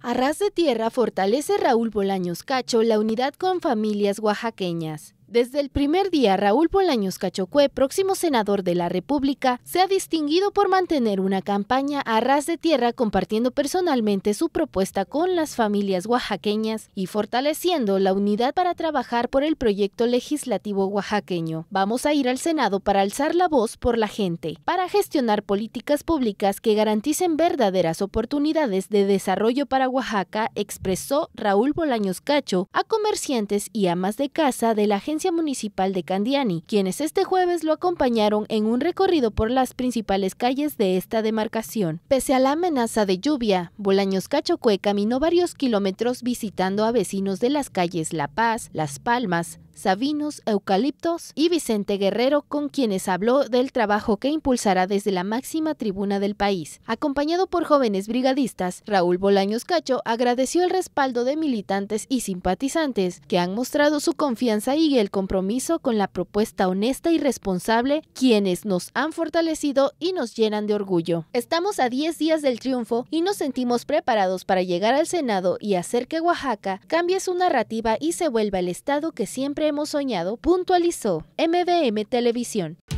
A de tierra fortalece Raúl Bolaños Cacho la unidad con familias oaxaqueñas. Desde el primer día, Raúl Bolaños Cachocue, próximo senador de la República, se ha distinguido por mantener una campaña a ras de tierra compartiendo personalmente su propuesta con las familias oaxaqueñas y fortaleciendo la unidad para trabajar por el proyecto legislativo oaxaqueño. Vamos a ir al Senado para alzar la voz por la gente, para gestionar políticas públicas que garanticen verdaderas oportunidades de desarrollo para Oaxaca, expresó Raúl Bolaños Cacho a comerciantes y amas de casa de la agencia Municipal de Candiani, quienes este jueves lo acompañaron en un recorrido por las principales calles de esta demarcación. Pese a la amenaza de lluvia, Bolaños Cachocue caminó varios kilómetros visitando a vecinos de las calles La Paz, Las Palmas, Sabinos, Eucaliptos y Vicente Guerrero, con quienes habló del trabajo que impulsará desde la máxima tribuna del país. Acompañado por jóvenes brigadistas, Raúl Bolaños Cacho agradeció el respaldo de militantes y simpatizantes que han mostrado su confianza y el compromiso con la propuesta honesta y responsable, quienes nos han fortalecido y nos llenan de orgullo. Estamos a 10 días del triunfo y nos sentimos preparados para llegar al Senado y hacer que Oaxaca cambie su narrativa y se vuelva el Estado que siempre hemos soñado, puntualizó MBM Televisión.